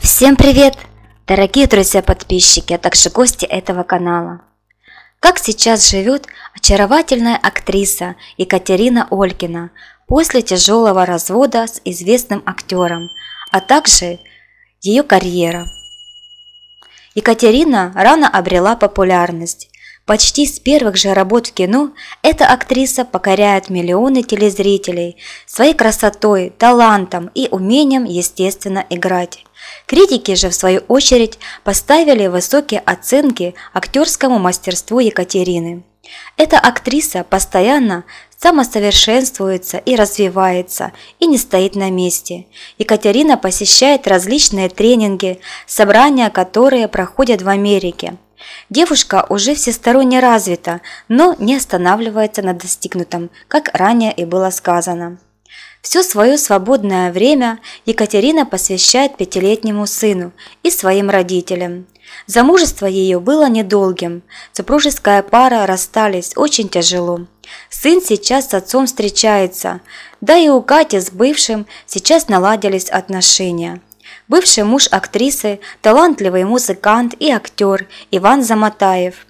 Всем привет, дорогие друзья-подписчики, а также гости этого канала. Как сейчас живет очаровательная актриса Екатерина Олькина после тяжелого развода с известным актером, а также ее карьера. Екатерина рано обрела популярность Почти с первых же работ в кино эта актриса покоряет миллионы телезрителей своей красотой, талантом и умением, естественно, играть. Критики же, в свою очередь, поставили высокие оценки актерскому мастерству Екатерины. Эта актриса постоянно самосовершенствуется и развивается, и не стоит на месте. Екатерина посещает различные тренинги, собрания которые проходят в Америке – Девушка уже всесторонне развита, но не останавливается на достигнутом, как ранее и было сказано. Все свое свободное время Екатерина посвящает пятилетнему сыну и своим родителям. Замужество ее было недолгим, супружеская пара расстались очень тяжело. Сын сейчас с отцом встречается, да и у Кати с бывшим сейчас наладились отношения бывший муж актрисы, талантливый музыкант и актер Иван Заматаев.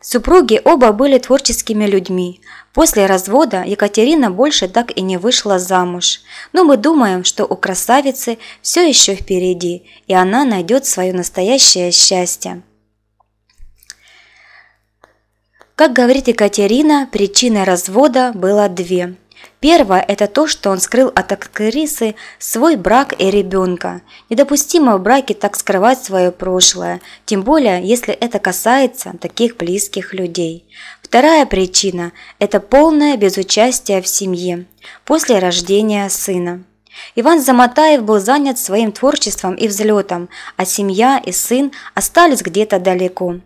Супруги оба были творческими людьми. После развода Екатерина больше так и не вышла замуж. Но мы думаем, что у красавицы все еще впереди, и она найдет свое настоящее счастье. Как говорит Екатерина, причины развода было две. Первое – это то, что он скрыл от актрисы свой брак и ребенка. Недопустимо в браке так скрывать свое прошлое, тем более, если это касается таких близких людей. Вторая причина – это полное безучастие в семье после рождения сына. Иван Заматаев был занят своим творчеством и взлетом, а семья и сын остались где-то далеко.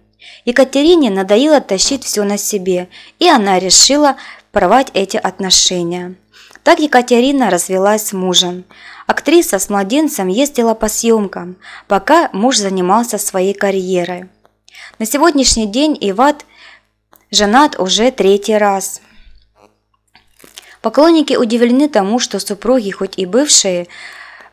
Екатерине надоело тащить все на себе, и она решила порвать эти отношения. Так Екатерина развелась с мужем. Актриса с младенцем ездила по съемкам, пока муж занимался своей карьерой. На сегодняшний день Иват женат уже третий раз. Поклонники удивлены тому, что супруги, хоть и бывшие,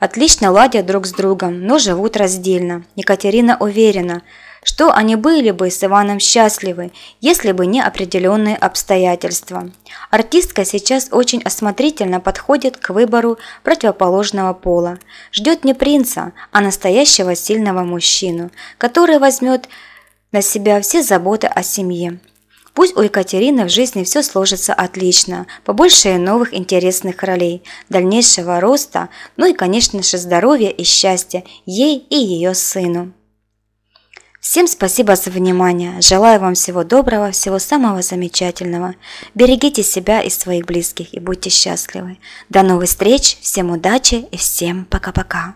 отлично ладят друг с другом, но живут раздельно. Екатерина уверена – что они были бы с Иваном счастливы, если бы не определенные обстоятельства. Артистка сейчас очень осмотрительно подходит к выбору противоположного пола. Ждет не принца, а настоящего сильного мужчину, который возьмет на себя все заботы о семье. Пусть у Екатерины в жизни все сложится отлично, побольше новых интересных ролей, дальнейшего роста, ну и, конечно же, здоровья и счастья ей и ее сыну. Всем спасибо за внимание. Желаю вам всего доброго, всего самого замечательного. Берегите себя и своих близких и будьте счастливы. До новых встреч, всем удачи и всем пока-пока.